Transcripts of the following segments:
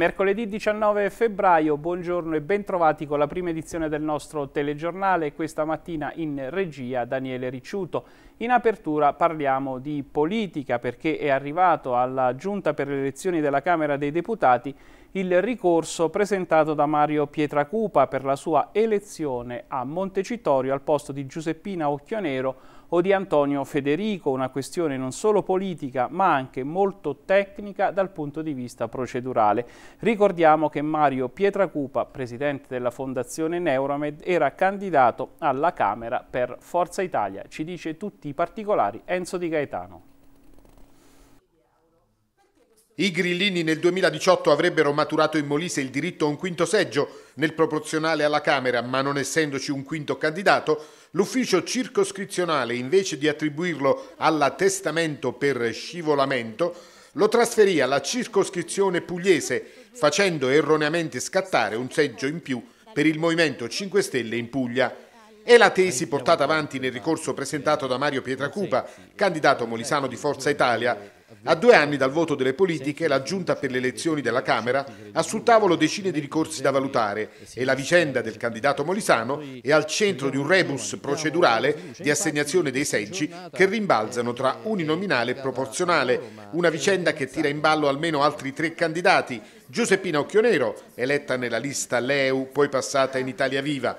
mercoledì 19 febbraio, buongiorno e bentrovati con la prima edizione del nostro telegiornale, questa mattina in regia Daniele Ricciuto. In apertura parliamo di politica perché è arrivato alla Giunta per le elezioni della Camera dei Deputati il ricorso presentato da Mario Pietracupa per la sua elezione a Montecitorio al posto di Giuseppina Occhionero o di Antonio Federico, una questione non solo politica ma anche molto tecnica dal punto di vista procedurale. Ricordiamo che Mario Pietracupa, presidente della fondazione Neuromed, era candidato alla Camera per Forza Italia. Ci dice tutti i particolari Enzo Di Gaetano. I grillini nel 2018 avrebbero maturato in Molise il diritto a un quinto seggio nel proporzionale alla Camera, ma non essendoci un quinto candidato, l'ufficio circoscrizionale, invece di attribuirlo alla testamento per scivolamento, lo trasferì alla circoscrizione pugliese, facendo erroneamente scattare un seggio in più per il Movimento 5 Stelle in Puglia. È la tesi portata avanti nel ricorso presentato da Mario Pietracupa, candidato molisano di Forza Italia, a due anni dal voto delle politiche, la giunta per le elezioni della Camera ha sul tavolo decine di ricorsi da valutare e la vicenda del candidato Molisano è al centro di un rebus procedurale di assegnazione dei seggi che rimbalzano tra uninominale e proporzionale, una vicenda che tira in ballo almeno altri tre candidati, Giuseppina Occhionero, eletta nella lista Leu, poi passata in Italia Viva,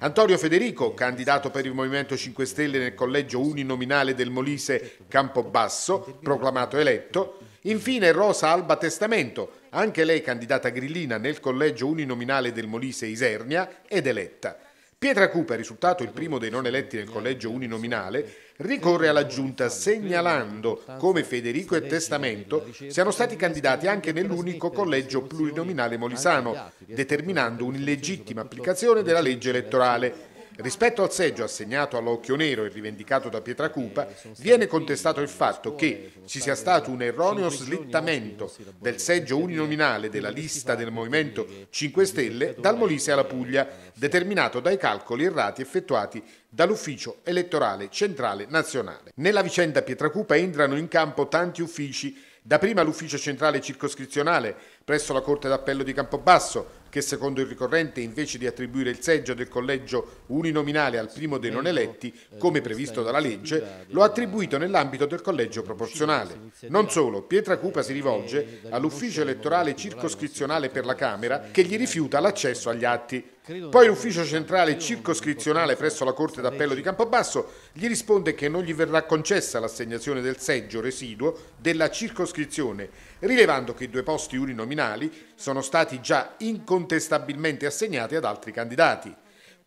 Antonio Federico, candidato per il Movimento 5 Stelle nel collegio uninominale del Molise Campobasso, proclamato eletto. Infine Rosa Alba Testamento, anche lei candidata grillina nel collegio uninominale del Molise Isernia ed eletta. Pietra Cupa, risultato il primo dei non eletti nel collegio uninominale, ricorre alla Giunta segnalando come Federico e Testamento siano stati candidati anche nell'unico collegio plurinominale molisano, determinando un'illegittima applicazione della legge elettorale Rispetto al seggio assegnato all'Occhio Nero e rivendicato da Pietracupa, viene contestato il fatto che ci sia stato un erroneo slittamento del seggio uninominale della lista del Movimento 5 Stelle dal Molise alla Puglia, determinato dai calcoli errati effettuati dall'Ufficio elettorale centrale nazionale. Nella vicenda Pietracupa entrano in campo tanti uffici, da prima l'Ufficio centrale circoscrizionale presso la Corte d'Appello di Campobasso, che secondo il ricorrente invece di attribuire il seggio del collegio uninominale al primo dei non eletti, come previsto dalla legge, lo ha attribuito nell'ambito del collegio proporzionale. Non solo, Pietra Cupa si rivolge all'ufficio elettorale circoscrizionale per la Camera che gli rifiuta l'accesso agli atti. Poi l'ufficio centrale circoscrizionale presso la Corte d'Appello di Campobasso gli risponde che non gli verrà concessa l'assegnazione del seggio residuo della circoscrizione rilevando che i due posti uninominali sono stati già incontestabilmente assegnati ad altri candidati.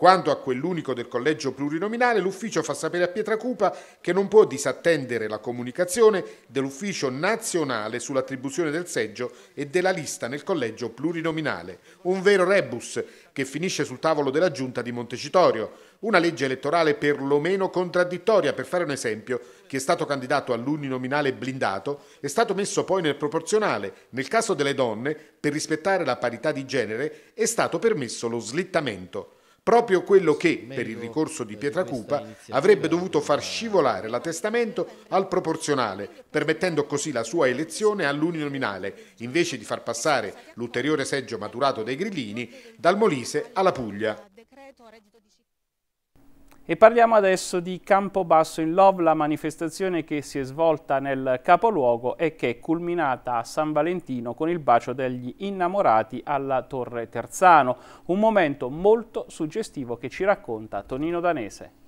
Quanto a quell'unico del collegio plurinominale, l'ufficio fa sapere a Pietracupa che non può disattendere la comunicazione dell'ufficio nazionale sull'attribuzione del seggio e della lista nel collegio plurinominale. Un vero rebus che finisce sul tavolo della giunta di Montecitorio. Una legge elettorale perlomeno contraddittoria, per fare un esempio, chi è stato candidato all'uninominale blindato è stato messo poi nel proporzionale. Nel caso delle donne, per rispettare la parità di genere, è stato permesso lo slittamento proprio quello che, per il ricorso di Pietracupa, avrebbe dovuto far scivolare l'attestamento al proporzionale, permettendo così la sua elezione all'uninominale, invece di far passare l'ulteriore seggio maturato dai grillini dal Molise alla Puglia. E parliamo adesso di Campobasso in Love, la manifestazione che si è svolta nel capoluogo e che è culminata a San Valentino con il bacio degli innamorati alla Torre Terzano, un momento molto suggestivo che ci racconta Tonino Danese.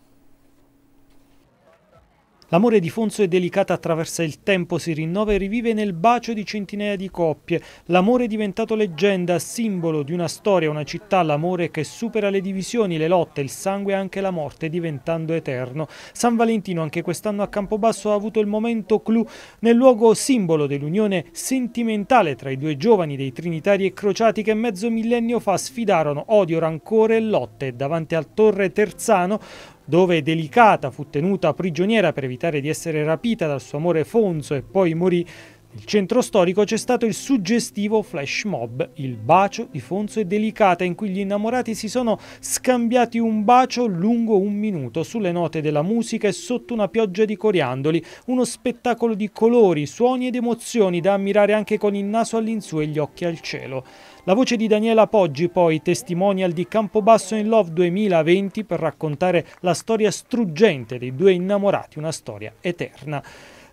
L'amore di Fonso è delicato attraversa il tempo, si rinnova e rivive nel bacio di centinaia di coppie. L'amore è diventato leggenda, simbolo di una storia, una città, l'amore che supera le divisioni, le lotte, il sangue e anche la morte, diventando eterno. San Valentino anche quest'anno a Campobasso ha avuto il momento clou nel luogo simbolo dell'unione sentimentale tra i due giovani dei trinitari e crociati che mezzo millennio fa sfidarono odio, rancore e lotte. Davanti al Torre Terzano dove Delicata fu tenuta prigioniera per evitare di essere rapita dal suo amore Fonzo e poi morì, nel centro storico c'è stato il suggestivo flash mob, il bacio di Fonzo e Delicata, in cui gli innamorati si sono scambiati un bacio lungo un minuto sulle note della musica e sotto una pioggia di coriandoli, uno spettacolo di colori, suoni ed emozioni da ammirare anche con il naso all'insù e gli occhi al cielo. La voce di Daniela Poggi, poi testimonial di Campobasso in Love 2020 per raccontare la storia struggente dei due innamorati, una storia eterna.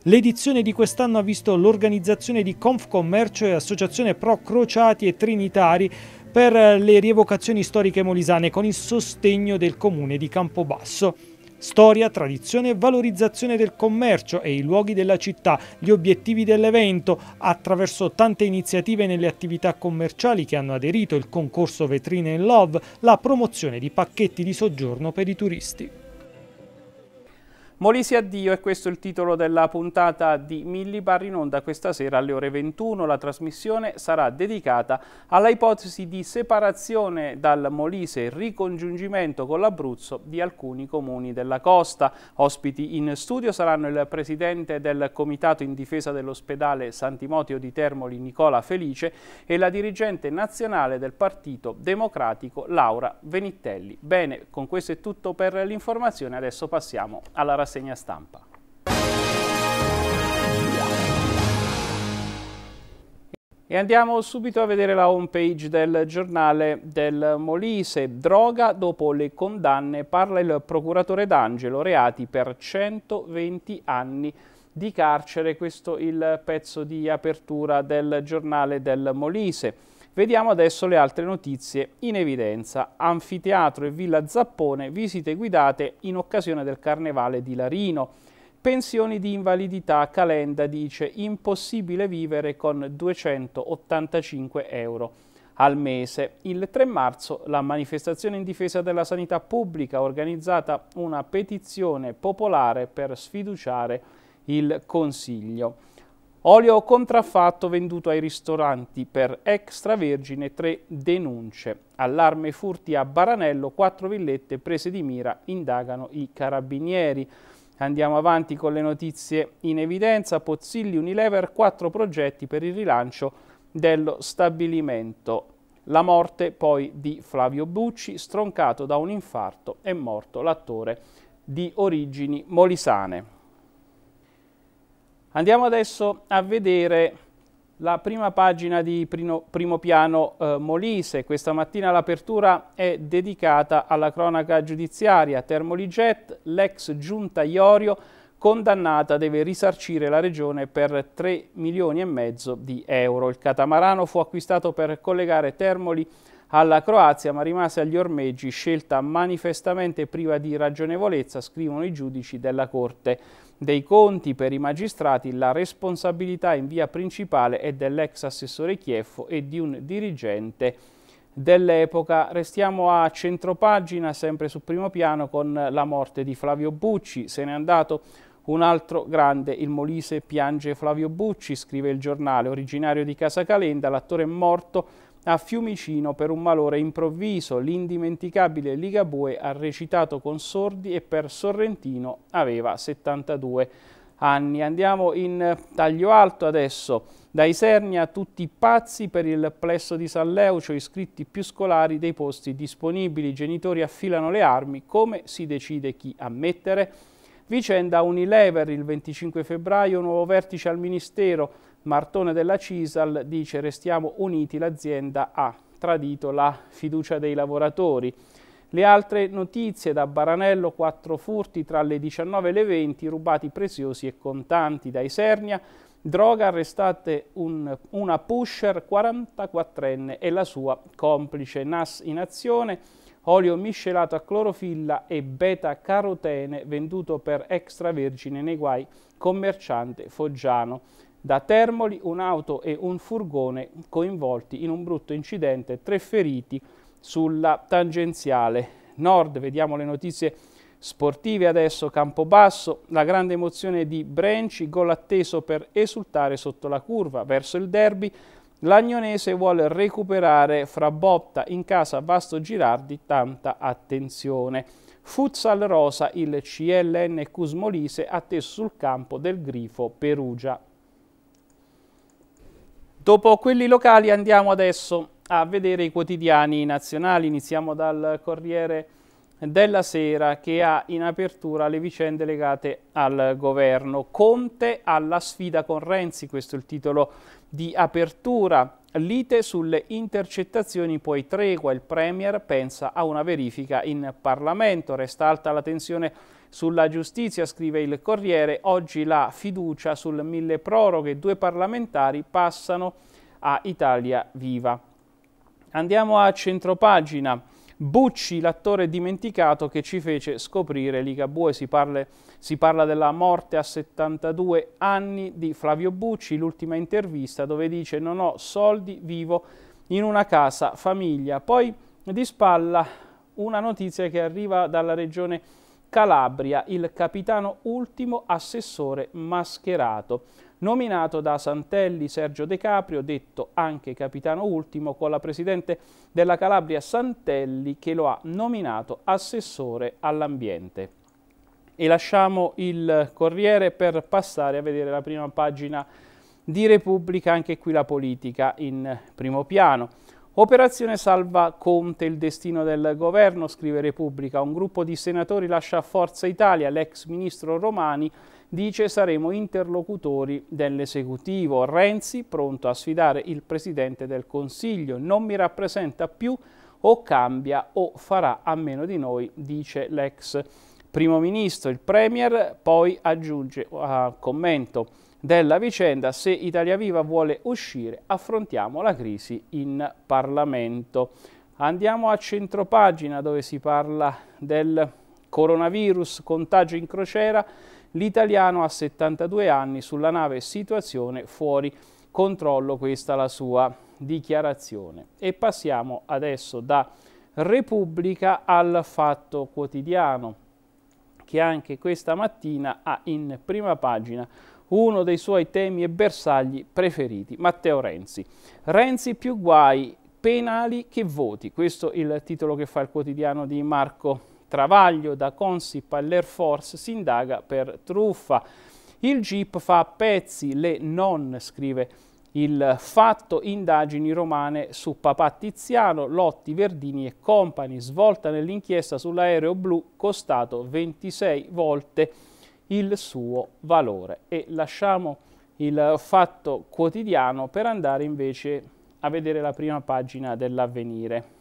L'edizione di quest'anno ha visto l'organizzazione di Confcommercio e Associazione Pro Crociati e Trinitari per le rievocazioni storiche molisane con il sostegno del comune di Campobasso. Storia, tradizione e valorizzazione del commercio e i luoghi della città, gli obiettivi dell'evento, attraverso tante iniziative nelle attività commerciali che hanno aderito, il concorso Vetrine in Love, la promozione di pacchetti di soggiorno per i turisti. Molisi addio e questo è il titolo della puntata di Millibar in onda questa sera alle ore 21. La trasmissione sarà dedicata alla ipotesi di separazione dal Molise e ricongiungimento con l'Abruzzo di alcuni comuni della costa. Ospiti in studio saranno il presidente del Comitato in difesa dell'ospedale Santimotio di Termoli Nicola Felice e la dirigente nazionale del Partito Democratico Laura Venitelli. Bene, con questo è tutto per l'informazione, adesso passiamo alla rassegna rassegna stampa. E andiamo subito a vedere la homepage del giornale del Molise. Droga dopo le condanne parla il procuratore D'Angelo, reati per 120 anni di carcere. Questo è il pezzo di apertura del giornale del Molise. Vediamo adesso le altre notizie in evidenza. Anfiteatro e Villa Zappone, visite guidate in occasione del Carnevale di Larino. Pensioni di invalidità, Calenda dice impossibile vivere con 285 euro al mese. Il 3 marzo la manifestazione in difesa della sanità pubblica ha organizzata una petizione popolare per sfiduciare il Consiglio. Olio contraffatto venduto ai ristoranti per extravergine tre denunce. Allarme furti a Baranello, quattro villette prese di mira, indagano i carabinieri. Andiamo avanti con le notizie in evidenza. Pozzilli Unilever, quattro progetti per il rilancio dello stabilimento. La morte poi di Flavio Bucci, stroncato da un infarto, è morto l'attore di origini molisane. Andiamo adesso a vedere la prima pagina di primo, primo piano eh, Molise. Questa mattina l'apertura è dedicata alla cronaca giudiziaria. Termoliget, l'ex giunta Iorio condannata deve risarcire la regione per 3 milioni e mezzo di euro. Il catamarano fu acquistato per collegare Termoli alla Croazia ma rimase agli ormeggi, scelta manifestamente priva di ragionevolezza, scrivono i giudici della Corte dei conti per i magistrati la responsabilità in via principale è dell'ex assessore Chieffo e di un dirigente dell'epoca. Restiamo a centropagina, sempre su primo piano, con la morte di Flavio Bucci. Se n'è andato un altro grande, il Molise piange Flavio Bucci, scrive il giornale. Originario di Casa Calenda, l'attore morto a Fiumicino per un malore improvviso. L'indimenticabile Ligabue ha recitato con sordi e per Sorrentino aveva 72 anni. Andiamo in taglio alto adesso. Da Isernia tutti pazzi per il plesso di San Leucio, iscritti più scolari dei posti disponibili. I genitori affilano le armi, come si decide chi ammettere? Vicenda Unilever il 25 febbraio, nuovo vertice al Ministero Martone della Cisal dice restiamo uniti l'azienda ha tradito la fiducia dei lavoratori. Le altre notizie da Baranello, quattro furti tra le 19 e le 20, rubati preziosi e contanti da Isernia, droga arrestate un, una pusher 44enne e la sua complice NAS in azione, olio miscelato a clorofilla e beta carotene venduto per extravergine nei guai commerciante foggiano. Da Termoli un'auto e un furgone coinvolti in un brutto incidente, tre feriti sulla tangenziale nord. Vediamo le notizie sportive adesso, Campobasso, la grande emozione di Brenci, gol atteso per esultare sotto la curva verso il derby. L'Agnonese vuole recuperare fra botta in casa Vasto Girardi, tanta attenzione. Futsal Rosa, il CLN Cusmolise atteso sul campo del Grifo Perugia. Dopo quelli locali andiamo adesso a vedere i quotidiani nazionali. Iniziamo dal Corriere della Sera che ha in apertura le vicende legate al governo. Conte alla sfida con Renzi, questo è il titolo di apertura. Lite sulle intercettazioni, poi tregua, il Premier pensa a una verifica in Parlamento. Resta alta la tensione sulla giustizia, scrive il Corriere, oggi la fiducia sul mille proroghe, due parlamentari passano a Italia Viva. Andiamo a centropagina. Bucci, l'attore dimenticato che ci fece scoprire Ligabue. Si, parla, si parla della morte a 72 anni di Flavio Bucci, l'ultima intervista dove dice non ho soldi, vivo in una casa, famiglia. Poi di spalla una notizia che arriva dalla regione Calabria il capitano ultimo assessore mascherato, nominato da Santelli Sergio De Caprio, detto anche capitano ultimo, con la presidente della Calabria Santelli che lo ha nominato assessore all'ambiente. E lasciamo il Corriere per passare a vedere la prima pagina di Repubblica, anche qui la politica in primo piano. Operazione Salva Conte, il destino del governo, scrive Repubblica. Un gruppo di senatori lascia Forza Italia, l'ex ministro Romani dice saremo interlocutori dell'esecutivo. Renzi pronto a sfidare il presidente del Consiglio, non mi rappresenta più o cambia o farà a meno di noi, dice l'ex primo ministro. Il premier poi aggiunge a uh, commento della vicenda. Se Italia Viva vuole uscire, affrontiamo la crisi in Parlamento. Andiamo a centropagina dove si parla del coronavirus, contagio in crociera, l'italiano a 72 anni sulla nave, situazione fuori controllo, questa la sua dichiarazione. E passiamo adesso da Repubblica al Fatto Quotidiano, che anche questa mattina ha in prima pagina uno dei suoi temi e bersagli preferiti, Matteo Renzi. Renzi più guai penali che voti, questo è il titolo che fa il quotidiano di Marco Travaglio, da Consip all'Air Force si indaga per truffa. Il Jeep fa pezzi le non, scrive il fatto, indagini romane su papà Tiziano, Lotti, Verdini e compagni, svolta nell'inchiesta sull'aereo blu costato 26 volte il suo valore. E lasciamo il fatto quotidiano per andare invece a vedere la prima pagina dell'avvenire.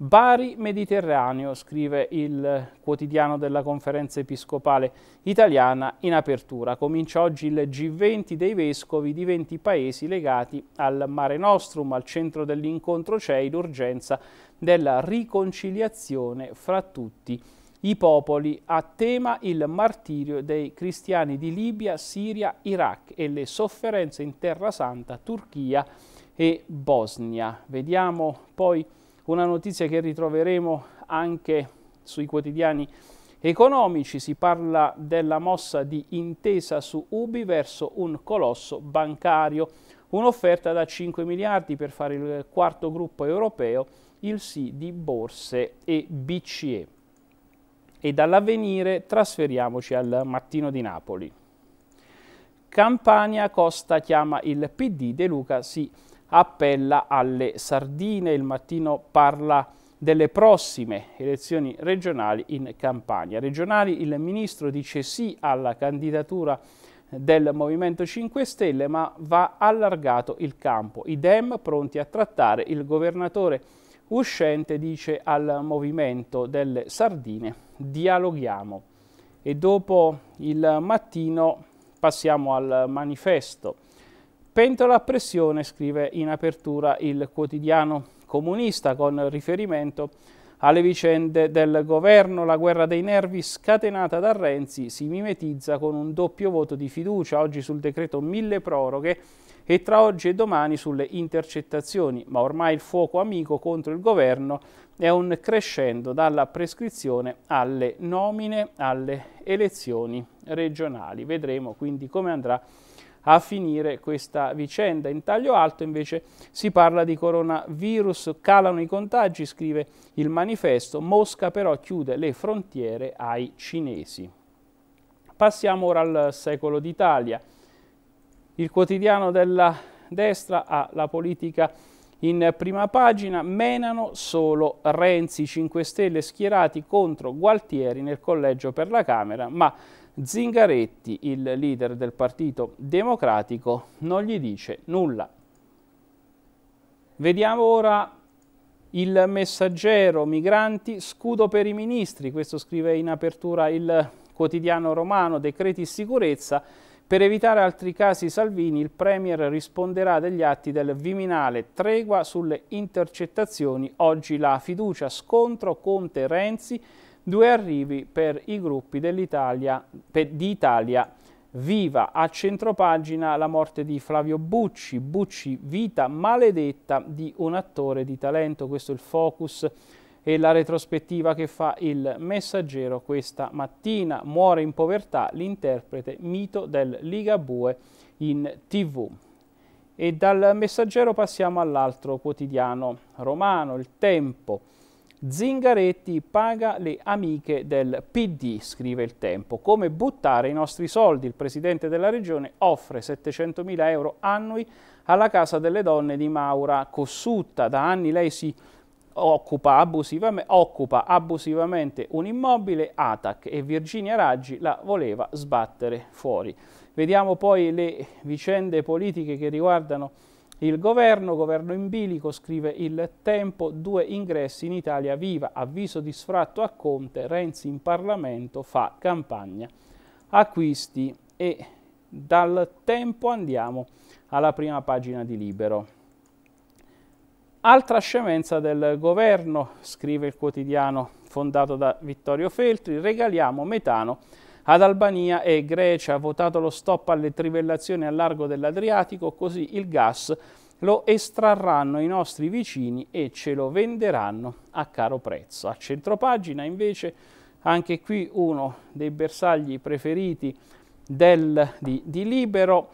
Bari Mediterraneo, scrive il quotidiano della conferenza episcopale italiana in apertura. Comincia oggi il G20 dei vescovi di 20 paesi legati al Mare Nostrum. Al centro dell'incontro c'è l'urgenza della riconciliazione fra tutti i i popoli a tema il martirio dei cristiani di Libia, Siria, Iraq e le sofferenze in Terra Santa, Turchia e Bosnia. Vediamo poi una notizia che ritroveremo anche sui quotidiani economici. Si parla della mossa di intesa su Ubi verso un colosso bancario, un'offerta da 5 miliardi per fare il quarto gruppo europeo, il sì di borse e BCE e dall'avvenire trasferiamoci al mattino di Napoli. Campania Costa chiama il PD, De Luca si appella alle sardine, il mattino parla delle prossime elezioni regionali in Campania. Regionali il ministro dice sì alla candidatura del Movimento 5 Stelle ma va allargato il campo. Idem pronti a trattare, il governatore uscente dice al Movimento delle Sardine dialoghiamo e dopo il mattino passiamo al manifesto. Pentola a pressione, scrive in apertura il quotidiano comunista con riferimento a alle vicende del governo. La guerra dei nervi scatenata da Renzi si mimetizza con un doppio voto di fiducia oggi sul decreto mille proroghe e tra oggi e domani sulle intercettazioni, ma ormai il fuoco amico contro il governo è un crescendo dalla prescrizione alle nomine alle elezioni regionali. Vedremo quindi come andrà a finire questa vicenda. In taglio alto invece si parla di coronavirus, calano i contagi, scrive il manifesto, Mosca però chiude le frontiere ai cinesi. Passiamo ora al secolo d'Italia. Il quotidiano della destra ha la politica in prima pagina, menano solo Renzi, 5 Stelle schierati contro Gualtieri nel collegio per la Camera, ma Zingaretti, il leader del Partito Democratico, non gli dice nulla. Vediamo ora il messaggero migranti, scudo per i ministri, questo scrive in apertura il quotidiano romano, decreti sicurezza, per evitare altri casi Salvini il Premier risponderà degli atti del Viminale, tregua sulle intercettazioni, oggi la fiducia, scontro Conte-Renzi, due arrivi per i gruppi dell'Italia, di Italia Viva a centropagina la morte di Flavio Bucci, Bucci vita maledetta di un attore di talento, questo è il focus e la retrospettiva che fa il messaggero questa mattina, muore in povertà l'interprete mito del Ligabue in tv. E dal messaggero passiamo all'altro quotidiano romano, il tempo, Zingaretti paga le amiche del PD, scrive il tempo. Come buttare i nostri soldi? Il presidente della regione offre 700.000 euro annui alla Casa delle Donne di Maura Cossutta. Da anni lei si occupa abusivamente, occupa abusivamente un immobile, ATAC e Virginia Raggi la voleva sbattere fuori. Vediamo poi le vicende politiche che riguardano il governo, governo in bilico, scrive il tempo, due ingressi in Italia viva, avviso di sfratto a Conte, Renzi in Parlamento fa campagna acquisti e dal tempo andiamo alla prima pagina di Libero. Altra scemenza del governo, scrive il quotidiano fondato da Vittorio Feltri, regaliamo metano ad Albania e Grecia ha votato lo stop alle trivellazioni al largo dell'Adriatico, così il gas lo estrarranno i nostri vicini e ce lo venderanno a caro prezzo. A centropagina invece anche qui uno dei bersagli preferiti del, di, di Libero,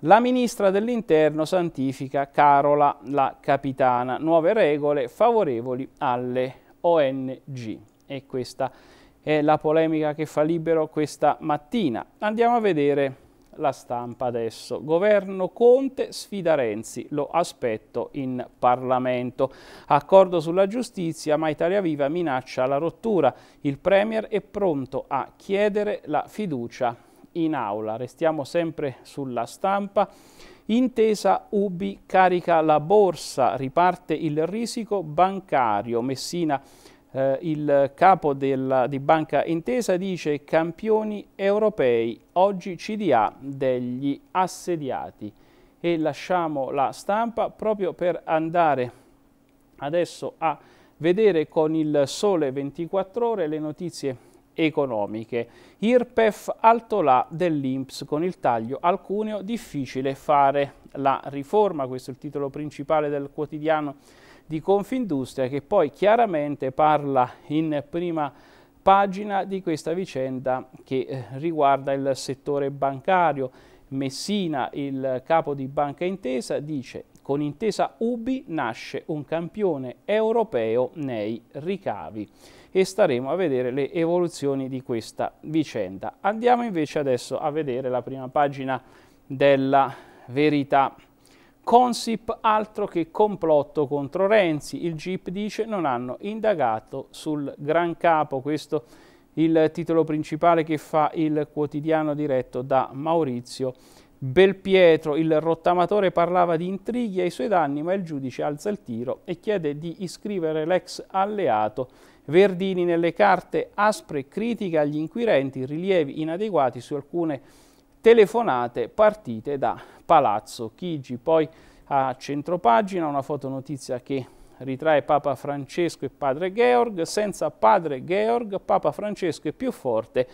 la ministra dell'interno santifica Carola la capitana, nuove regole favorevoli alle ONG. E questa è è la polemica che fa libero questa mattina. Andiamo a vedere la stampa adesso. Governo Conte sfida Renzi, lo aspetto in Parlamento. Accordo sulla giustizia, ma Italia Viva minaccia la rottura. Il Premier è pronto a chiedere la fiducia in aula. Restiamo sempre sulla stampa. Intesa Ubi carica la borsa, riparte il risico bancario. Messina eh, il capo della, di Banca Intesa dice campioni europei, oggi CDA degli assediati. E lasciamo la stampa proprio per andare adesso a vedere con il sole 24 ore le notizie economiche. IRPEF alto là dell'Inps con il taglio al cuneo difficile fare la riforma, questo è il titolo principale del quotidiano di Confindustria che poi chiaramente parla in prima pagina di questa vicenda che eh, riguarda il settore bancario. Messina, il capo di Banca Intesa, dice con intesa UBI nasce un campione europeo nei ricavi e staremo a vedere le evoluzioni di questa vicenda. Andiamo invece adesso a vedere la prima pagina della verità. Consip altro che complotto contro Renzi, il GIP dice non hanno indagato sul gran capo, questo il titolo principale che fa il quotidiano diretto da Maurizio Belpietro, il rottamatore, parlava di intrighi ai suoi danni, ma il giudice alza il tiro e chiede di iscrivere l'ex alleato Verdini nelle carte aspre critica agli inquirenti, rilievi inadeguati su alcune telefonate partite da Palazzo Chigi. Poi a centropagina una fotonotizia che ritrae Papa Francesco e Padre Georg. Senza Padre Georg, Papa Francesco è più forte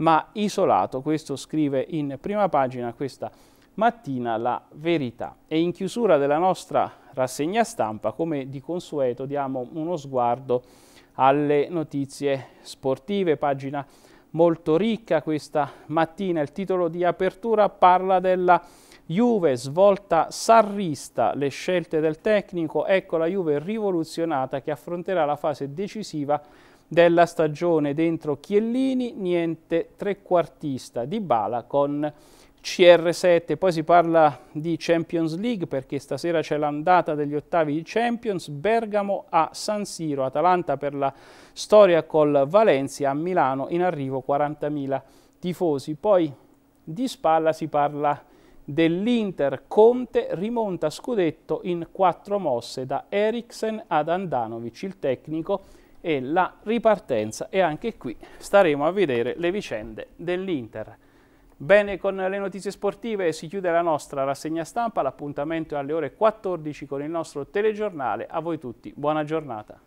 ma isolato. Questo scrive in prima pagina questa mattina la verità. E in chiusura della nostra rassegna stampa, come di consueto, diamo uno sguardo alle notizie sportive, pagina molto ricca questa mattina. Il titolo di apertura parla della Juve, svolta sarrista, le scelte del tecnico. Ecco la Juve rivoluzionata che affronterà la fase decisiva della stagione dentro Chiellini, niente trequartista di Bala con CR7. Poi si parla di Champions League perché stasera c'è l'andata degli ottavi di Champions, Bergamo a San Siro, Atalanta per la storia col Valencia, a Milano in arrivo 40.000 tifosi. Poi di spalla si parla dell'Inter Conte rimonta scudetto in quattro mosse da Eriksen ad Andanovic, il tecnico e la ripartenza e anche qui staremo a vedere le vicende dell'Inter. Bene, con le notizie sportive si chiude la nostra rassegna stampa, l'appuntamento è alle ore 14 con il nostro telegiornale. A voi tutti, buona giornata.